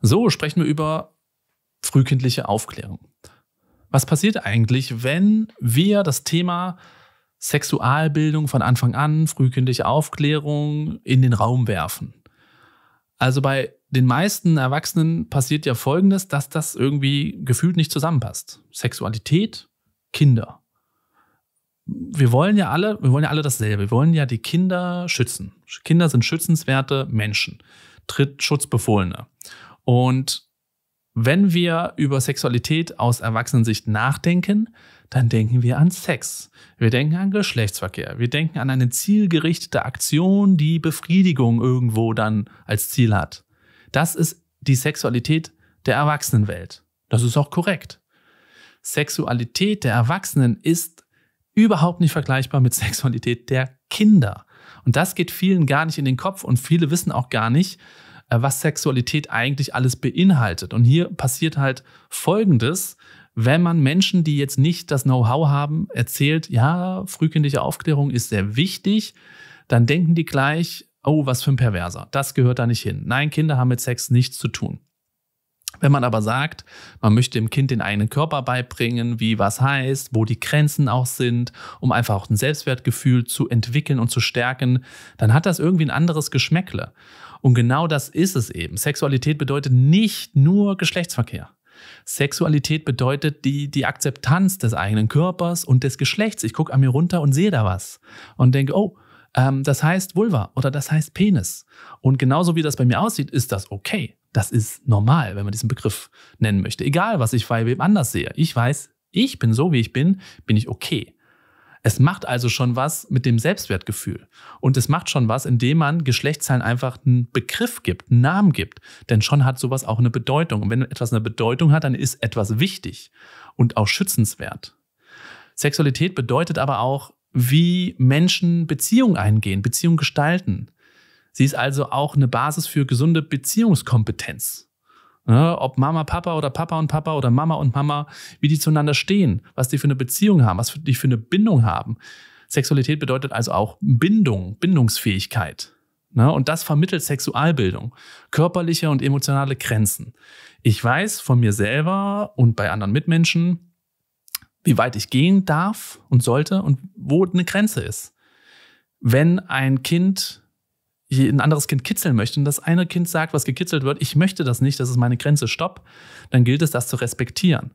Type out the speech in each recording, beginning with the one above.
So sprechen wir über frühkindliche Aufklärung. Was passiert eigentlich, wenn wir das Thema Sexualbildung von Anfang an, frühkindliche Aufklärung in den Raum werfen? Also bei den meisten Erwachsenen passiert ja Folgendes, dass das irgendwie gefühlt nicht zusammenpasst. Sexualität, Kinder. Wir wollen ja alle, wir wollen ja alle dasselbe. Wir wollen ja die Kinder schützen. Kinder sind schützenswerte Menschen, Tritt Schutzbefohlene. Und wenn wir über Sexualität aus Erwachsenensicht nachdenken, dann denken wir an Sex. Wir denken an Geschlechtsverkehr. Wir denken an eine zielgerichtete Aktion, die Befriedigung irgendwo dann als Ziel hat. Das ist die Sexualität der Erwachsenenwelt. Das ist auch korrekt. Sexualität der Erwachsenen ist überhaupt nicht vergleichbar mit Sexualität der Kinder. Und das geht vielen gar nicht in den Kopf und viele wissen auch gar nicht, äh, was Sexualität eigentlich alles beinhaltet. Und hier passiert halt Folgendes, wenn man Menschen, die jetzt nicht das Know-how haben, erzählt, ja, frühkindliche Aufklärung ist sehr wichtig, dann denken die gleich, oh, was für ein Perverser, das gehört da nicht hin. Nein, Kinder haben mit Sex nichts zu tun. Wenn man aber sagt, man möchte dem Kind den eigenen Körper beibringen, wie was heißt, wo die Grenzen auch sind, um einfach auch ein Selbstwertgefühl zu entwickeln und zu stärken, dann hat das irgendwie ein anderes Geschmäckle. Und genau das ist es eben. Sexualität bedeutet nicht nur Geschlechtsverkehr. Sexualität bedeutet die, die Akzeptanz des eigenen Körpers und des Geschlechts. Ich gucke an mir runter und sehe da was und denke, oh, ähm, das heißt Vulva oder das heißt Penis. Und genauso wie das bei mir aussieht, ist das okay. Das ist normal, wenn man diesen Begriff nennen möchte. Egal, was ich bei wem anders sehe. Ich weiß, ich bin so, wie ich bin, bin ich okay. Es macht also schon was mit dem Selbstwertgefühl. Und es macht schon was, indem man Geschlechtszahlen einfach einen Begriff gibt, einen Namen gibt. Denn schon hat sowas auch eine Bedeutung. Und wenn etwas eine Bedeutung hat, dann ist etwas wichtig und auch schützenswert. Sexualität bedeutet aber auch, wie Menschen Beziehungen eingehen, Beziehungen gestalten. Sie ist also auch eine Basis für gesunde Beziehungskompetenz. Ne, ob Mama, Papa oder Papa und Papa oder Mama und Mama, wie die zueinander stehen, was die für eine Beziehung haben, was die für eine Bindung haben. Sexualität bedeutet also auch Bindung, Bindungsfähigkeit. Ne, und das vermittelt Sexualbildung, körperliche und emotionale Grenzen. Ich weiß von mir selber und bei anderen Mitmenschen, wie weit ich gehen darf und sollte und wo eine Grenze ist. Wenn ein Kind ein anderes Kind kitzeln möchte und das eine Kind sagt, was gekitzelt wird, ich möchte das nicht, das ist meine Grenze, stopp, dann gilt es, das zu respektieren.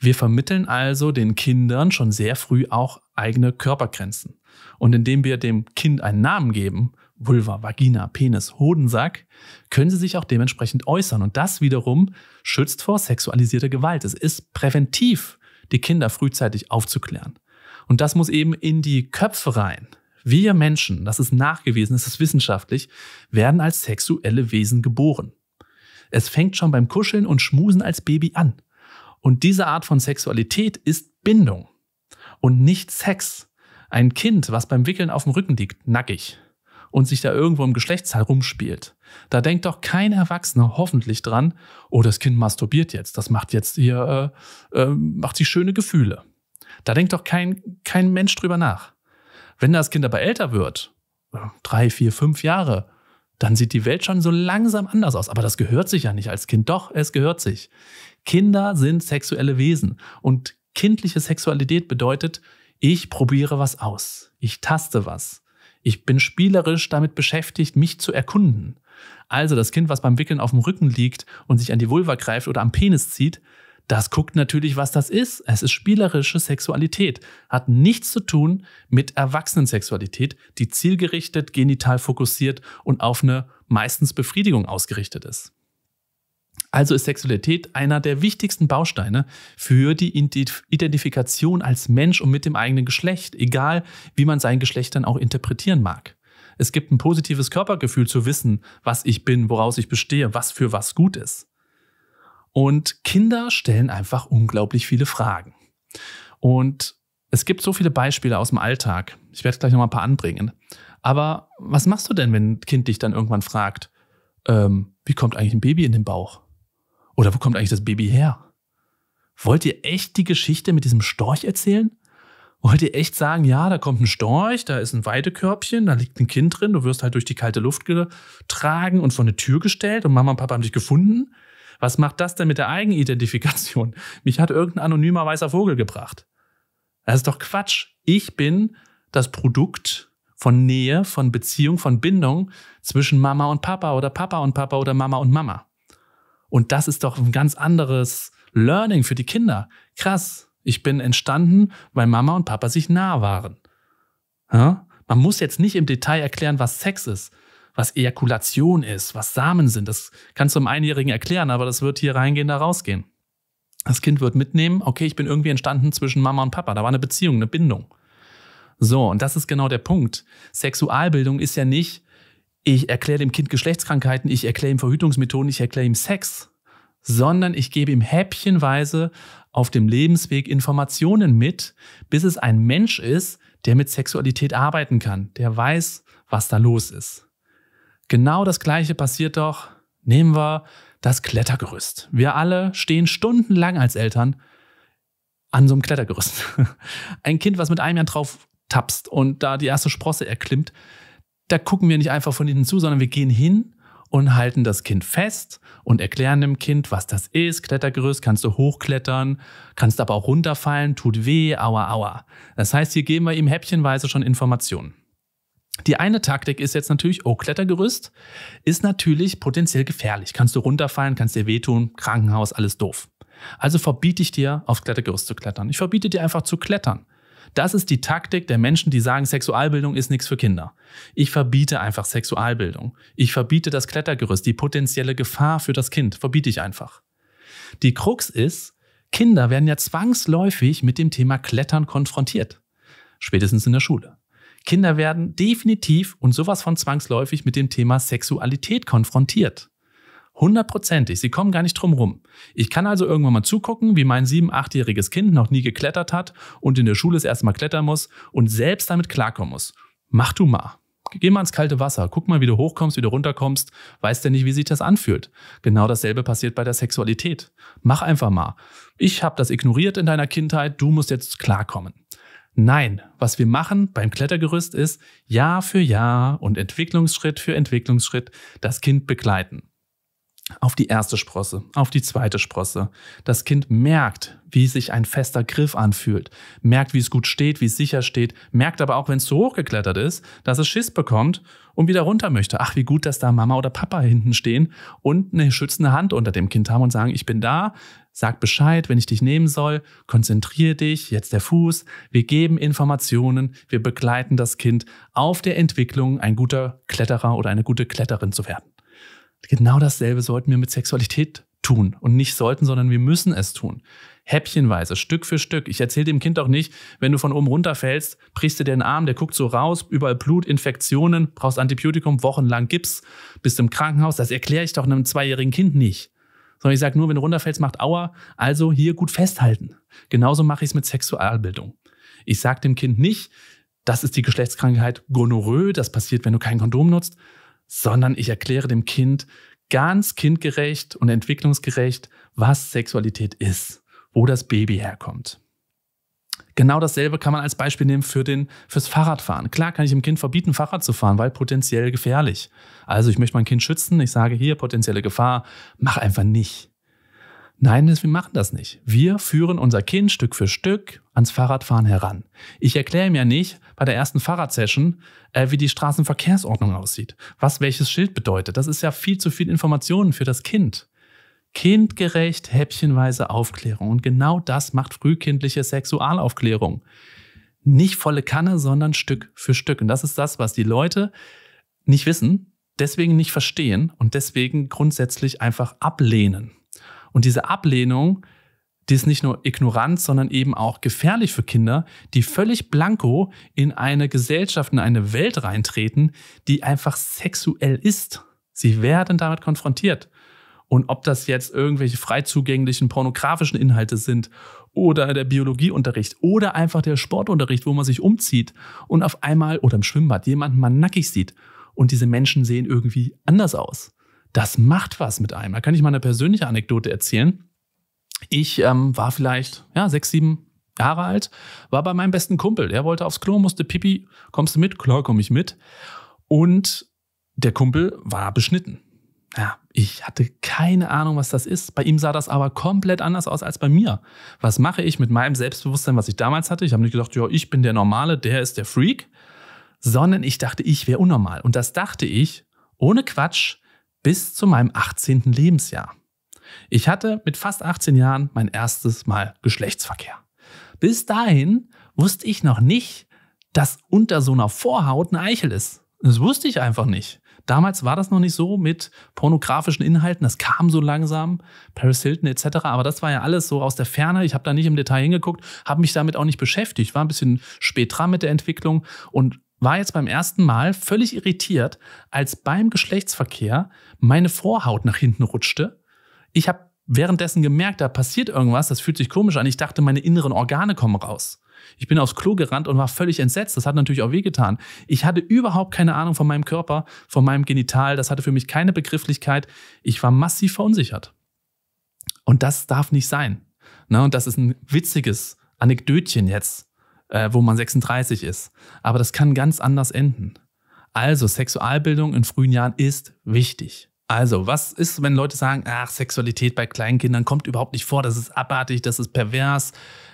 Wir vermitteln also den Kindern schon sehr früh auch eigene Körpergrenzen. Und indem wir dem Kind einen Namen geben, Vulva, Vagina, Penis, Hodensack, können sie sich auch dementsprechend äußern. Und das wiederum schützt vor sexualisierter Gewalt. Es ist präventiv, die Kinder frühzeitig aufzuklären. Und das muss eben in die Köpfe rein. Wir Menschen, das ist nachgewiesen, das ist wissenschaftlich, werden als sexuelle Wesen geboren. Es fängt schon beim Kuscheln und Schmusen als Baby an. Und diese Art von Sexualität ist Bindung und nicht Sex. Ein Kind, was beim Wickeln auf dem Rücken liegt, nackig und sich da irgendwo im Geschlechtsteil rumspielt, da denkt doch kein Erwachsener hoffentlich dran, oh, das Kind masturbiert jetzt, das macht jetzt hier, äh, äh, macht sich schöne Gefühle. Da denkt doch kein, kein Mensch drüber nach. Wenn das Kind aber älter wird, drei, vier, fünf Jahre, dann sieht die Welt schon so langsam anders aus. Aber das gehört sich ja nicht als Kind. Doch, es gehört sich. Kinder sind sexuelle Wesen. Und kindliche Sexualität bedeutet, ich probiere was aus. Ich taste was. Ich bin spielerisch damit beschäftigt, mich zu erkunden. Also das Kind, was beim Wickeln auf dem Rücken liegt und sich an die Vulva greift oder am Penis zieht, das guckt natürlich, was das ist. Es ist spielerische Sexualität. Hat nichts zu tun mit Erwachsenensexualität, die zielgerichtet, genital fokussiert und auf eine meistens Befriedigung ausgerichtet ist. Also ist Sexualität einer der wichtigsten Bausteine für die Identifikation als Mensch und mit dem eigenen Geschlecht, egal wie man sein Geschlecht dann auch interpretieren mag. Es gibt ein positives Körpergefühl zu wissen, was ich bin, woraus ich bestehe, was für was gut ist. Und Kinder stellen einfach unglaublich viele Fragen. Und es gibt so viele Beispiele aus dem Alltag. Ich werde gleich noch mal ein paar anbringen. Aber was machst du denn, wenn ein Kind dich dann irgendwann fragt, ähm, wie kommt eigentlich ein Baby in den Bauch? Oder wo kommt eigentlich das Baby her? Wollt ihr echt die Geschichte mit diesem Storch erzählen? Wollt ihr echt sagen, ja, da kommt ein Storch, da ist ein Weidekörbchen, da liegt ein Kind drin, du wirst halt durch die kalte Luft getragen und vor eine Tür gestellt und Mama und Papa haben dich gefunden? Was macht das denn mit der Eigenidentifikation? Mich hat irgendein anonymer weißer Vogel gebracht. Das ist doch Quatsch. Ich bin das Produkt von Nähe, von Beziehung, von Bindung zwischen Mama und Papa oder Papa und Papa oder Mama und Mama. Und das ist doch ein ganz anderes Learning für die Kinder. Krass. Ich bin entstanden, weil Mama und Papa sich nah waren. Ja? Man muss jetzt nicht im Detail erklären, was Sex ist was Ejakulation ist, was Samen sind. Das kannst du einem Einjährigen erklären, aber das wird hier reingehen, da rausgehen. Das Kind wird mitnehmen, okay, ich bin irgendwie entstanden zwischen Mama und Papa. Da war eine Beziehung, eine Bindung. So, und das ist genau der Punkt. Sexualbildung ist ja nicht, ich erkläre dem Kind Geschlechtskrankheiten, ich erkläre ihm Verhütungsmethoden, ich erkläre ihm Sex, sondern ich gebe ihm häppchenweise auf dem Lebensweg Informationen mit, bis es ein Mensch ist, der mit Sexualität arbeiten kann, der weiß, was da los ist. Genau das gleiche passiert doch, nehmen wir das Klettergerüst. Wir alle stehen stundenlang als Eltern an so einem Klettergerüst. Ein Kind, was mit einem Jahr drauf tapst und da die erste Sprosse erklimmt, da gucken wir nicht einfach von hinten zu, sondern wir gehen hin und halten das Kind fest und erklären dem Kind, was das ist. Klettergerüst, kannst du hochklettern, kannst aber auch runterfallen, tut weh, aua, aua. Das heißt, hier geben wir ihm häppchenweise schon Informationen. Die eine Taktik ist jetzt natürlich, oh, Klettergerüst ist natürlich potenziell gefährlich. Kannst du runterfallen, kannst dir wehtun, Krankenhaus, alles doof. Also verbiete ich dir, aufs Klettergerüst zu klettern. Ich verbiete dir einfach zu klettern. Das ist die Taktik der Menschen, die sagen, Sexualbildung ist nichts für Kinder. Ich verbiete einfach Sexualbildung. Ich verbiete das Klettergerüst, die potenzielle Gefahr für das Kind, verbiete ich einfach. Die Krux ist, Kinder werden ja zwangsläufig mit dem Thema Klettern konfrontiert. Spätestens in der Schule. Kinder werden definitiv und sowas von zwangsläufig mit dem Thema Sexualität konfrontiert. Hundertprozentig. Sie kommen gar nicht drum rum. Ich kann also irgendwann mal zugucken, wie mein sieben-, achtjähriges Kind noch nie geklettert hat und in der Schule es erstmal klettern muss und selbst damit klarkommen muss. Mach du mal. Geh mal ins kalte Wasser, guck mal, wie du hochkommst, wie du runterkommst, weißt ja nicht, wie sich das anfühlt. Genau dasselbe passiert bei der Sexualität. Mach einfach mal. Ich habe das ignoriert in deiner Kindheit, du musst jetzt klarkommen. Nein, was wir machen beim Klettergerüst ist Jahr für Jahr und Entwicklungsschritt für Entwicklungsschritt das Kind begleiten auf die erste Sprosse, auf die zweite Sprosse. Das Kind merkt, wie sich ein fester Griff anfühlt, merkt, wie es gut steht, wie es sicher steht, merkt aber auch, wenn es zu hoch geklettert ist, dass es Schiss bekommt und wieder runter möchte. Ach, wie gut, dass da Mama oder Papa hinten stehen und eine schützende Hand unter dem Kind haben und sagen, ich bin da, sag Bescheid, wenn ich dich nehmen soll, konzentriere dich, jetzt der Fuß. Wir geben Informationen, wir begleiten das Kind auf der Entwicklung, ein guter Kletterer oder eine gute Kletterin zu werden genau dasselbe sollten wir mit Sexualität tun. Und nicht sollten, sondern wir müssen es tun. Häppchenweise, Stück für Stück. Ich erzähle dem Kind auch nicht, wenn du von oben runterfällst, brichst du dir den Arm, der guckt so raus, überall Blut, Infektionen, brauchst Antibiotikum, wochenlang Gips, bist im Krankenhaus. Das erkläre ich doch einem zweijährigen Kind nicht. Sondern ich sage nur, wenn du runterfällst, macht Aua. Also hier gut festhalten. Genauso mache ich es mit Sexualbildung. Ich sage dem Kind nicht, das ist die Geschlechtskrankheit Gonorrhoe, das passiert, wenn du kein Kondom nutzt, sondern ich erkläre dem Kind ganz kindgerecht und entwicklungsgerecht, was Sexualität ist, wo das Baby herkommt. Genau dasselbe kann man als Beispiel nehmen für den, fürs Fahrradfahren. Klar kann ich dem Kind verbieten, Fahrrad zu fahren, weil potenziell gefährlich. Also ich möchte mein Kind schützen, ich sage hier potenzielle Gefahr, mach einfach nicht. Nein, wir machen das nicht. Wir führen unser Kind Stück für Stück ans Fahrradfahren heran. Ich erkläre ihm ja nicht bei der ersten Fahrradsession, äh, wie die Straßenverkehrsordnung aussieht, was welches Schild bedeutet. Das ist ja viel zu viel Informationen für das Kind. Kindgerecht, häppchenweise Aufklärung. Und genau das macht frühkindliche Sexualaufklärung. Nicht volle Kanne, sondern Stück für Stück. Und das ist das, was die Leute nicht wissen, deswegen nicht verstehen und deswegen grundsätzlich einfach ablehnen. Und diese Ablehnung, die ist nicht nur ignorant, sondern eben auch gefährlich für Kinder, die völlig blanko in eine Gesellschaft, in eine Welt reintreten, die einfach sexuell ist. Sie werden damit konfrontiert. Und ob das jetzt irgendwelche frei zugänglichen pornografischen Inhalte sind oder der Biologieunterricht oder einfach der Sportunterricht, wo man sich umzieht und auf einmal oder im Schwimmbad jemanden mal nackig sieht und diese Menschen sehen irgendwie anders aus das macht was mit einem. Da kann ich mal eine persönliche Anekdote erzählen. Ich ähm, war vielleicht ja, sechs, sieben Jahre alt, war bei meinem besten Kumpel. Der wollte aufs Klo, musste pipi. Kommst du mit? Klar, komm ich mit. Und der Kumpel war beschnitten. Ja, ich hatte keine Ahnung, was das ist. Bei ihm sah das aber komplett anders aus als bei mir. Was mache ich mit meinem Selbstbewusstsein, was ich damals hatte? Ich habe nicht gedacht, ja, ich bin der Normale, der ist der Freak, sondern ich dachte, ich wäre unnormal. Und das dachte ich, ohne Quatsch, bis zu meinem 18. Lebensjahr. Ich hatte mit fast 18 Jahren mein erstes Mal Geschlechtsverkehr. Bis dahin wusste ich noch nicht, dass unter so einer Vorhaut eine Eichel ist. Das wusste ich einfach nicht. Damals war das noch nicht so mit pornografischen Inhalten, das kam so langsam, Paris Hilton etc. Aber das war ja alles so aus der Ferne. Ich habe da nicht im Detail hingeguckt, habe mich damit auch nicht beschäftigt, war ein bisschen spät dran mit der Entwicklung und war jetzt beim ersten Mal völlig irritiert, als beim Geschlechtsverkehr meine Vorhaut nach hinten rutschte. Ich habe währenddessen gemerkt, da passiert irgendwas, das fühlt sich komisch an. Ich dachte, meine inneren Organe kommen raus. Ich bin aufs Klo gerannt und war völlig entsetzt. Das hat natürlich auch wehgetan. Ich hatte überhaupt keine Ahnung von meinem Körper, von meinem Genital. Das hatte für mich keine Begrifflichkeit. Ich war massiv verunsichert. Und das darf nicht sein. Ne? Und das ist ein witziges Anekdötchen jetzt, äh, wo man 36 ist. Aber das kann ganz anders enden. Also Sexualbildung in frühen Jahren ist wichtig. Also, was ist, wenn Leute sagen, ach, Sexualität bei Kleinkindern kommt überhaupt nicht vor, das ist abartig, das ist pervers.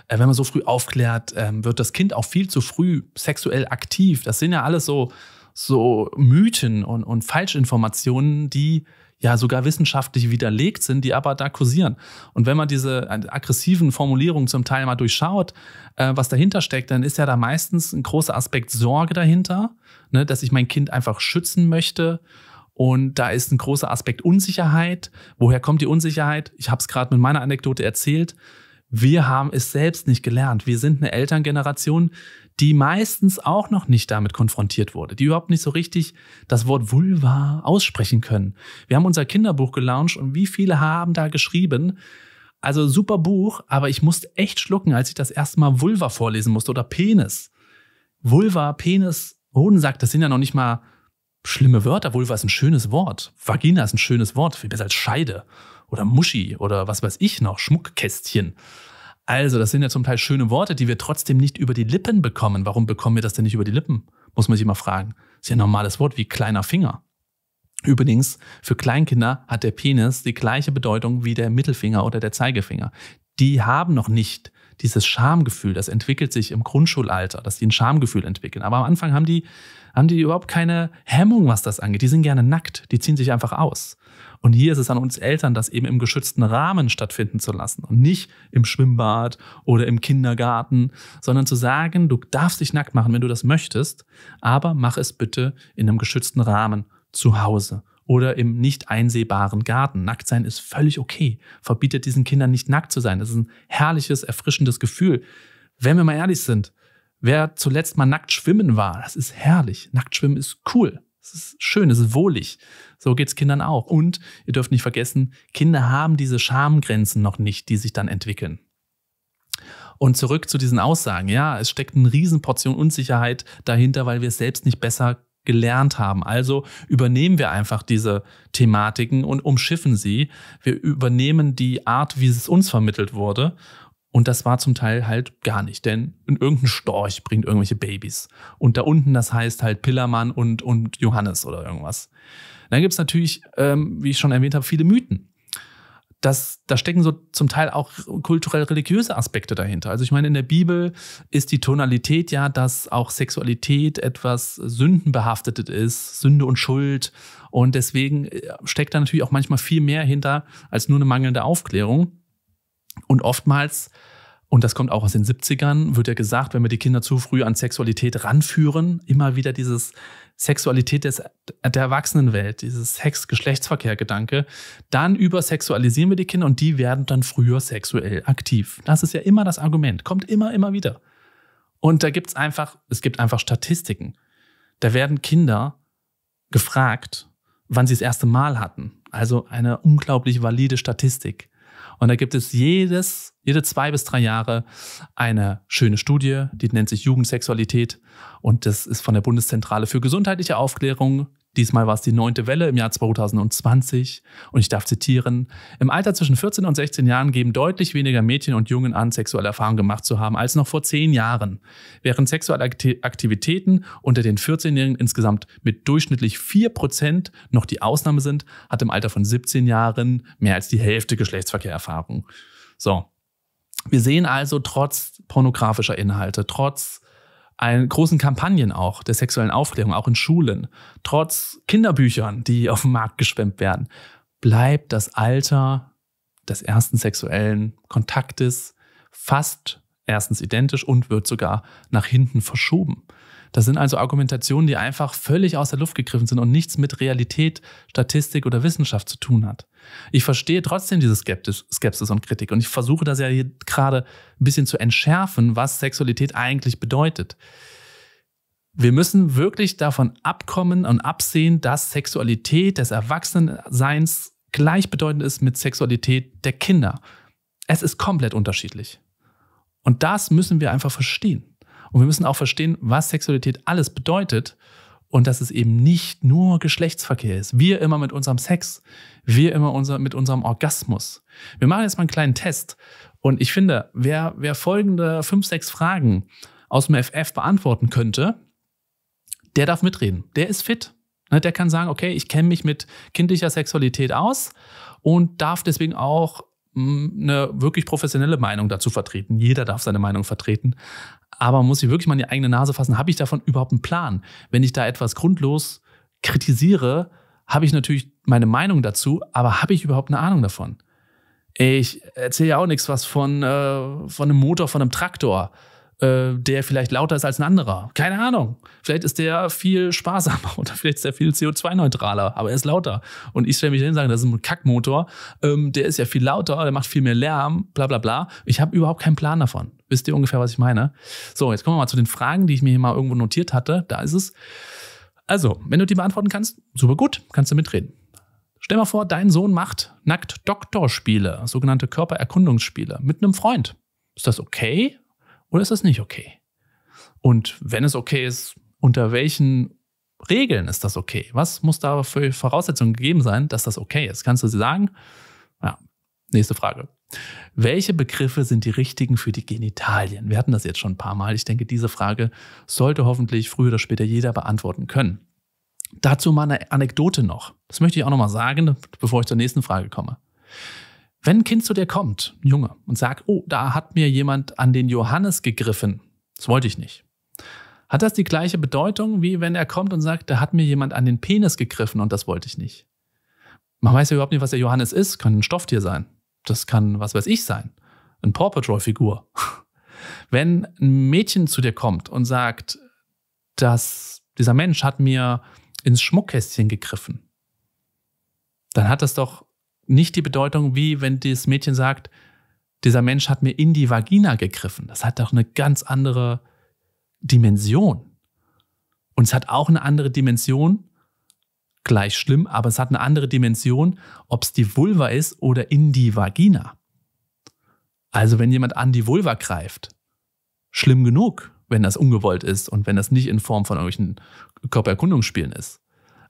Äh, wenn man so früh aufklärt, ähm, wird das Kind auch viel zu früh sexuell aktiv. Das sind ja alles so, so Mythen und, und Falschinformationen, die ja sogar wissenschaftlich widerlegt sind, die aber da kursieren. Und wenn man diese äh, aggressiven Formulierungen zum Teil mal durchschaut, äh, was dahinter steckt, dann ist ja da meistens ein großer Aspekt Sorge dahinter, ne, dass ich mein Kind einfach schützen möchte, und da ist ein großer Aspekt Unsicherheit. Woher kommt die Unsicherheit? Ich habe es gerade mit meiner Anekdote erzählt. Wir haben es selbst nicht gelernt. Wir sind eine Elterngeneration, die meistens auch noch nicht damit konfrontiert wurde, die überhaupt nicht so richtig das Wort Vulva aussprechen können. Wir haben unser Kinderbuch gelauncht und wie viele haben da geschrieben? Also super Buch, aber ich musste echt schlucken, als ich das erste Mal Vulva vorlesen musste oder Penis. Vulva, Penis, Hodensack, das sind ja noch nicht mal schlimme Wörter. Vulva ist ein schönes Wort. Vagina ist ein schönes Wort. Viel besser als Scheide oder Muschi oder was weiß ich noch. Schmuckkästchen. Also, das sind ja zum Teil schöne Worte, die wir trotzdem nicht über die Lippen bekommen. Warum bekommen wir das denn nicht über die Lippen? Muss man sich mal fragen. Das ist ja ein normales Wort wie kleiner Finger. Übrigens, für Kleinkinder hat der Penis die gleiche Bedeutung wie der Mittelfinger oder der Zeigefinger. Die haben noch nicht dieses Schamgefühl, das entwickelt sich im Grundschulalter, dass die ein Schamgefühl entwickeln. Aber am Anfang haben die, haben die überhaupt keine Hemmung, was das angeht. Die sind gerne nackt, die ziehen sich einfach aus. Und hier ist es an uns Eltern, das eben im geschützten Rahmen stattfinden zu lassen und nicht im Schwimmbad oder im Kindergarten, sondern zu sagen, du darfst dich nackt machen, wenn du das möchtest, aber mach es bitte in einem geschützten Rahmen zu Hause oder im nicht einsehbaren Garten. Nackt sein ist völlig okay. Verbietet diesen Kindern nicht nackt zu sein. Das ist ein herrliches, erfrischendes Gefühl. Wenn wir mal ehrlich sind, wer zuletzt mal nackt schwimmen war, das ist herrlich. Nackt schwimmen ist cool. Es ist schön, es ist wohlig. So geht es Kindern auch. Und ihr dürft nicht vergessen, Kinder haben diese Schamgrenzen noch nicht, die sich dann entwickeln. Und zurück zu diesen Aussagen. Ja, es steckt eine Riesenportion Unsicherheit dahinter, weil wir es selbst nicht besser gelernt haben. Also übernehmen wir einfach diese Thematiken und umschiffen sie. Wir übernehmen die Art, wie es uns vermittelt wurde. Und das war zum Teil halt gar nicht, denn irgendein Storch bringt irgendwelche Babys. Und da unten, das heißt halt Pillermann und, und Johannes oder irgendwas. Dann gibt es natürlich, ähm, wie ich schon erwähnt habe, viele Mythen das, da stecken so zum Teil auch kulturell-religiöse Aspekte dahinter. Also ich meine, in der Bibel ist die Tonalität ja, dass auch Sexualität etwas sündenbehaftet ist, Sünde und Schuld. Und deswegen äh, steckt da natürlich auch manchmal viel mehr hinter als nur eine mangelnde Aufklärung. Und oftmals, und das kommt auch aus den 70ern, wird ja gesagt, wenn wir die Kinder zu früh an Sexualität ranführen, immer wieder dieses, Sexualität des, der Erwachsenenwelt, dieses Sex-Geschlechtsverkehr-Gedanke. Dann übersexualisieren wir die Kinder und die werden dann früher sexuell aktiv. Das ist ja immer das Argument, kommt immer, immer wieder. Und da gibt es einfach, es gibt einfach Statistiken. Da werden Kinder gefragt, wann sie das erste Mal hatten. Also eine unglaublich valide Statistik. Und da gibt es jedes, jede zwei bis drei Jahre eine schöne Studie, die nennt sich Jugendsexualität. Und das ist von der Bundeszentrale für gesundheitliche Aufklärung Diesmal war es die neunte Welle im Jahr 2020 und ich darf zitieren, im Alter zwischen 14 und 16 Jahren geben deutlich weniger Mädchen und Jungen an, sexuelle Erfahrungen gemacht zu haben, als noch vor zehn Jahren, während sexuelle Aktivitäten unter den 14-Jährigen insgesamt mit durchschnittlich 4% noch die Ausnahme sind, hat im Alter von 17 Jahren mehr als die Hälfte Geschlechtsverkehrerfahrung. So, wir sehen also trotz pornografischer Inhalte, trotz einen großen Kampagnen auch der sexuellen Aufklärung, auch in Schulen, trotz Kinderbüchern, die auf den Markt geschwemmt werden, bleibt das Alter des ersten sexuellen Kontaktes fast erstens identisch und wird sogar nach hinten verschoben. Das sind also Argumentationen, die einfach völlig aus der Luft gegriffen sind und nichts mit Realität, Statistik oder Wissenschaft zu tun hat. Ich verstehe trotzdem diese Skeptis, Skepsis und Kritik und ich versuche das ja hier gerade ein bisschen zu entschärfen, was Sexualität eigentlich bedeutet. Wir müssen wirklich davon abkommen und absehen, dass Sexualität des Erwachsenenseins gleichbedeutend ist mit Sexualität der Kinder. Es ist komplett unterschiedlich. Und das müssen wir einfach verstehen. Und wir müssen auch verstehen, was Sexualität alles bedeutet und dass es eben nicht nur Geschlechtsverkehr ist. Wir immer mit unserem Sex, wir immer unser, mit unserem Orgasmus. Wir machen jetzt mal einen kleinen Test und ich finde, wer, wer folgende fünf, sechs Fragen aus dem FF beantworten könnte, der darf mitreden. Der ist fit. Ne, der kann sagen, okay, ich kenne mich mit kindlicher Sexualität aus und darf deswegen auch mm, eine wirklich professionelle Meinung dazu vertreten. Jeder darf seine Meinung vertreten. Aber man muss sich wirklich mal in die eigene Nase fassen, habe ich davon überhaupt einen Plan? Wenn ich da etwas grundlos kritisiere, habe ich natürlich meine Meinung dazu, aber habe ich überhaupt eine Ahnung davon? Ich erzähle ja auch nichts was von, äh, von einem Motor, von einem Traktor. Äh, der vielleicht lauter ist als ein anderer. Keine Ahnung. Vielleicht ist der viel sparsamer oder vielleicht ist der viel CO2-neutraler, aber er ist lauter. Und ich stelle mich hin und sage, das ist ein Kackmotor, ähm, der ist ja viel lauter, der macht viel mehr Lärm, bla bla bla. Ich habe überhaupt keinen Plan davon. Wisst ihr ungefähr, was ich meine? So, jetzt kommen wir mal zu den Fragen, die ich mir hier mal irgendwo notiert hatte. Da ist es. Also, wenn du die beantworten kannst, super gut, kannst du mitreden. Stell mal vor, dein Sohn macht nackt Doktorspiele, sogenannte Körpererkundungsspiele, mit einem Freund. Ist das okay? oder ist das nicht okay? Und wenn es okay ist, unter welchen Regeln ist das okay? Was muss da für Voraussetzungen gegeben sein, dass das okay ist? Kannst du sie sagen? Ja, nächste Frage. Welche Begriffe sind die richtigen für die Genitalien? Wir hatten das jetzt schon ein paar Mal. Ich denke, diese Frage sollte hoffentlich früher oder später jeder beantworten können. Dazu mal eine Anekdote noch. Das möchte ich auch nochmal sagen, bevor ich zur nächsten Frage komme. Wenn ein Kind zu dir kommt, ein Junge, und sagt, oh, da hat mir jemand an den Johannes gegriffen, das wollte ich nicht. Hat das die gleiche Bedeutung, wie wenn er kommt und sagt, da hat mir jemand an den Penis gegriffen und das wollte ich nicht? Man weiß ja überhaupt nicht, was der Johannes ist. Kann ein Stofftier sein. Das kann, was weiß ich, sein. Ein Paw Patrol-Figur. Wenn ein Mädchen zu dir kommt und sagt, dass dieser Mensch hat mir ins Schmuckkästchen gegriffen, dann hat das doch nicht die Bedeutung, wie wenn das Mädchen sagt, dieser Mensch hat mir in die Vagina gegriffen. Das hat doch eine ganz andere Dimension. Und es hat auch eine andere Dimension, gleich schlimm, aber es hat eine andere Dimension, ob es die Vulva ist oder in die Vagina. Also wenn jemand an die Vulva greift, schlimm genug, wenn das ungewollt ist und wenn das nicht in Form von irgendwelchen Körpererkundungsspielen ist.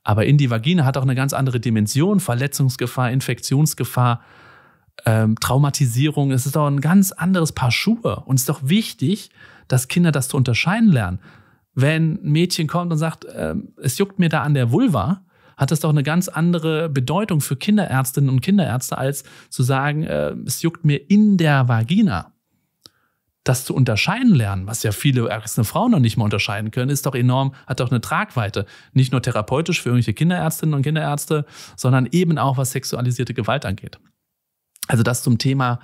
Aber in die Vagina hat auch eine ganz andere Dimension, Verletzungsgefahr, Infektionsgefahr, ähm, Traumatisierung. Es ist doch ein ganz anderes Paar Schuhe. Und es ist doch wichtig, dass Kinder das zu unterscheiden lernen. Wenn ein Mädchen kommt und sagt, ähm, es juckt mir da an der Vulva, hat das doch eine ganz andere Bedeutung für Kinderärztinnen und Kinderärzte, als zu sagen, äh, es juckt mir in der Vagina das zu unterscheiden lernen, was ja viele erwachsene Frauen noch nicht mal unterscheiden können, ist doch enorm, hat doch eine Tragweite. Nicht nur therapeutisch für irgendwelche Kinderärztinnen und Kinderärzte, sondern eben auch, was sexualisierte Gewalt angeht. Also das zum Thema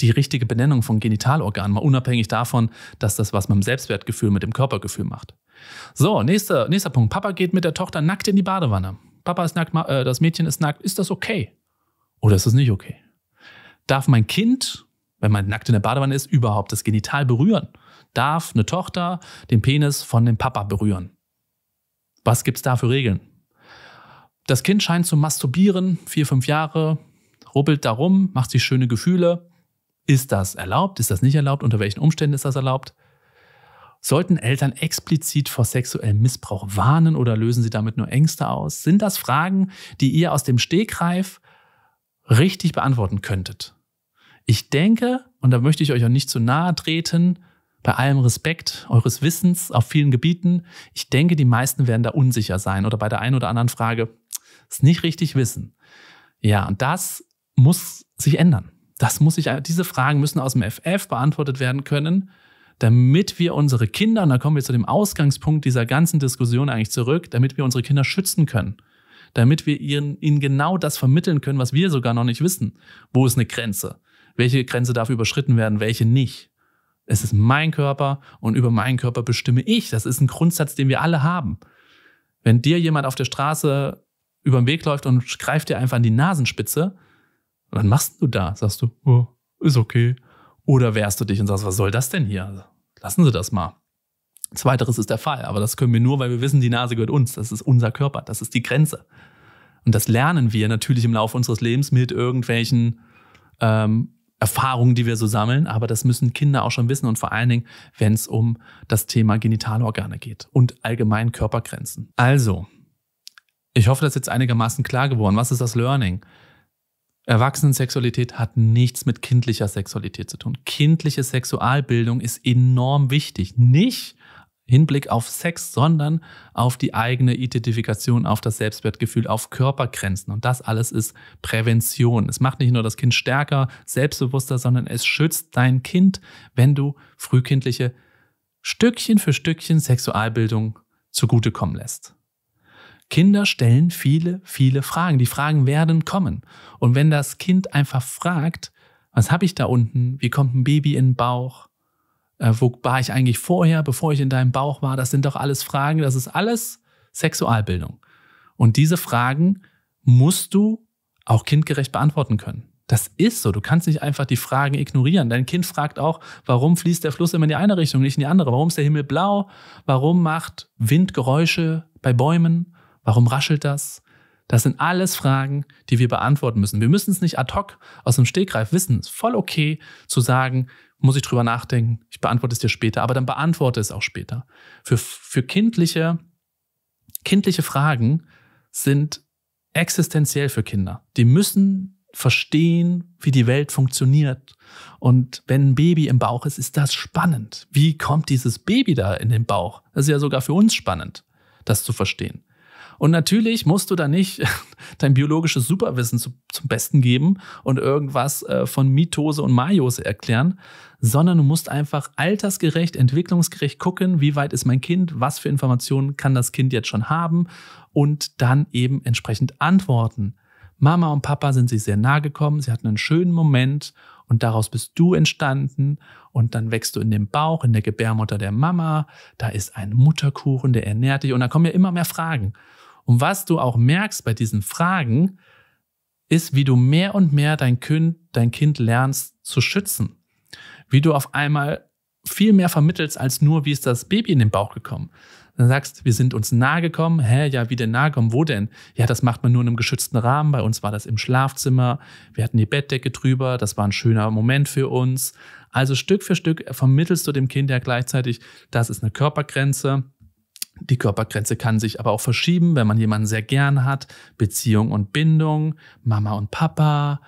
die richtige Benennung von Genitalorganen, mal unabhängig davon, dass das was mit dem Selbstwertgefühl, mit dem Körpergefühl macht. So, nächster, nächster Punkt. Papa geht mit der Tochter nackt in die Badewanne. Papa ist nackt, äh, das Mädchen ist nackt. Ist das okay? Oder ist das nicht okay? Darf mein Kind wenn man nackt in der Badewanne ist, überhaupt das Genital berühren? Darf eine Tochter den Penis von dem Papa berühren? Was gibt es da für Regeln? Das Kind scheint zu masturbieren, vier, fünf Jahre, rubbelt darum, macht sich schöne Gefühle. Ist das erlaubt? Ist das nicht erlaubt? Unter welchen Umständen ist das erlaubt? Sollten Eltern explizit vor sexuellem Missbrauch warnen oder lösen sie damit nur Ängste aus? Sind das Fragen, die ihr aus dem Stegreif richtig beantworten könntet? Ich denke, und da möchte ich euch auch nicht zu nahe treten, bei allem Respekt eures Wissens auf vielen Gebieten, ich denke, die meisten werden da unsicher sein oder bei der einen oder anderen Frage es nicht richtig wissen. Ja, und das muss sich ändern. Das muss sich, diese Fragen müssen aus dem FF beantwortet werden können, damit wir unsere Kinder, und da kommen wir zu dem Ausgangspunkt dieser ganzen Diskussion eigentlich zurück, damit wir unsere Kinder schützen können. Damit wir ihnen, ihnen genau das vermitteln können, was wir sogar noch nicht wissen. Wo ist eine Grenze? welche Grenze darf überschritten werden, welche nicht. Es ist mein Körper und über meinen Körper bestimme ich. Das ist ein Grundsatz, den wir alle haben. Wenn dir jemand auf der Straße über den Weg läuft und greift dir einfach an die Nasenspitze, dann machst du da? Sagst du, oh, ist okay. Oder wehrst du dich und sagst, was soll das denn hier? Lassen Sie das mal. Zweiteres ist der Fall, aber das können wir nur, weil wir wissen, die Nase gehört uns. Das ist unser Körper, das ist die Grenze. Und das lernen wir natürlich im Laufe unseres Lebens mit irgendwelchen ähm, Erfahrungen, die wir so sammeln, aber das müssen Kinder auch schon wissen und vor allen Dingen, wenn es um das Thema Genitalorgane geht und allgemein Körpergrenzen. Also, ich hoffe, das ist jetzt einigermaßen klar geworden. Was ist das Learning? Erwachsenensexualität hat nichts mit kindlicher Sexualität zu tun. Kindliche Sexualbildung ist enorm wichtig. Nicht, Hinblick auf Sex, sondern auf die eigene Identifikation, auf das Selbstwertgefühl, auf Körpergrenzen. Und das alles ist Prävention. Es macht nicht nur das Kind stärker, selbstbewusster, sondern es schützt dein Kind, wenn du frühkindliche Stückchen für Stückchen Sexualbildung zugutekommen lässt. Kinder stellen viele, viele Fragen. Die Fragen werden kommen. Und wenn das Kind einfach fragt, was habe ich da unten? Wie kommt ein Baby in den Bauch? Äh, wo war ich eigentlich vorher, bevor ich in deinem Bauch war? Das sind doch alles Fragen, das ist alles Sexualbildung. Und diese Fragen musst du auch kindgerecht beantworten können. Das ist so. Du kannst nicht einfach die Fragen ignorieren. Dein Kind fragt auch, warum fließt der Fluss immer in die eine Richtung, nicht in die andere? Warum ist der Himmel blau? Warum macht Wind Geräusche bei Bäumen? Warum raschelt das? Das sind alles Fragen, die wir beantworten müssen. Wir müssen es nicht ad hoc aus dem Stegreif wissen. Es ist voll okay zu sagen, muss ich drüber nachdenken, ich beantworte es dir später, aber dann beantworte es auch später. Für, für kindliche, kindliche Fragen sind existenziell für Kinder. Die müssen verstehen, wie die Welt funktioniert. Und wenn ein Baby im Bauch ist, ist das spannend. Wie kommt dieses Baby da in den Bauch? Das ist ja sogar für uns spannend, das zu verstehen. Und natürlich musst du da nicht dein biologisches Superwissen zu, zum Besten geben und irgendwas äh, von Mitose und Meiose erklären, sondern du musst einfach altersgerecht, entwicklungsgerecht gucken, wie weit ist mein Kind, was für Informationen kann das Kind jetzt schon haben und dann eben entsprechend antworten. Mama und Papa sind sich sehr nahe gekommen, sie hatten einen schönen Moment und daraus bist du entstanden und dann wächst du in dem Bauch, in der Gebärmutter der Mama, da ist ein Mutterkuchen, der ernährt dich und da kommen ja immer mehr Fragen. Und was du auch merkst bei diesen Fragen, ist, wie du mehr und mehr dein Kind, dein kind lernst zu schützen. Wie du auf einmal viel mehr vermittelst als nur, wie ist das Baby in den Bauch gekommen, dann sagst, wir sind uns nahe gekommen, hä, ja, wie denn nahe kommen, wo denn? Ja, das macht man nur in einem geschützten Rahmen, bei uns war das im Schlafzimmer, wir hatten die Bettdecke drüber, das war ein schöner Moment für uns. Also Stück für Stück vermittelst du dem Kind ja gleichzeitig, das ist eine Körpergrenze, die Körpergrenze kann sich aber auch verschieben, wenn man jemanden sehr gern hat. Beziehung und Bindung, Mama und Papa,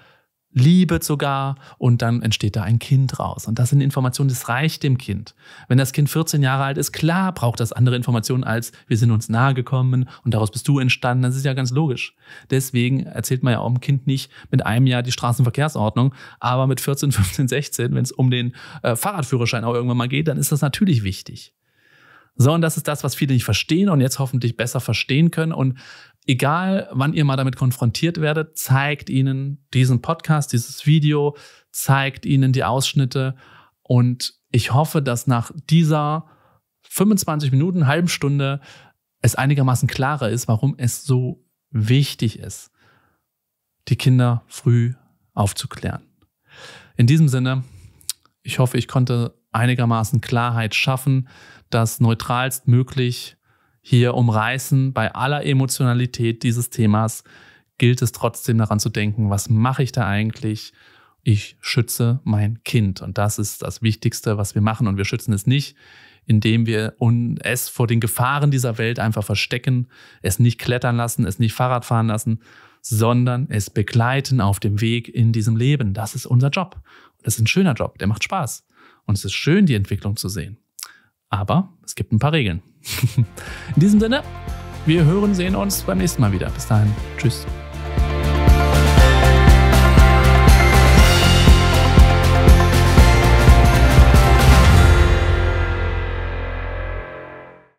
Liebe sogar und dann entsteht da ein Kind raus. Und das sind Informationen, das reicht dem Kind. Wenn das Kind 14 Jahre alt ist, klar braucht das andere Informationen als wir sind uns nahe gekommen und daraus bist du entstanden. Das ist ja ganz logisch. Deswegen erzählt man ja auch dem Kind nicht mit einem Jahr die Straßenverkehrsordnung, aber mit 14, 15, 16, wenn es um den äh, Fahrradführerschein auch irgendwann mal geht, dann ist das natürlich wichtig. So, und das ist das, was viele nicht verstehen und jetzt hoffentlich besser verstehen können und egal wann ihr mal damit konfrontiert werdet, zeigt ihnen diesen Podcast, dieses Video, zeigt ihnen die Ausschnitte. Und ich hoffe, dass nach dieser 25 Minuten, halben Stunde es einigermaßen klarer ist, warum es so wichtig ist, die Kinder früh aufzuklären. In diesem Sinne, ich hoffe, ich konnte einigermaßen Klarheit schaffen, das neutralst möglich hier umreißen. Bei aller Emotionalität dieses Themas gilt es trotzdem daran zu denken, was mache ich da eigentlich? Ich schütze mein Kind. Und das ist das Wichtigste, was wir machen. Und wir schützen es nicht, indem wir es vor den Gefahren dieser Welt einfach verstecken, es nicht klettern lassen, es nicht Fahrrad fahren lassen, sondern es begleiten auf dem Weg in diesem Leben. Das ist unser Job. Das ist ein schöner Job, der macht Spaß. Und es ist schön, die Entwicklung zu sehen. Aber es gibt ein paar Regeln. In diesem Sinne, wir hören, sehen uns beim nächsten Mal wieder. Bis dahin. Tschüss.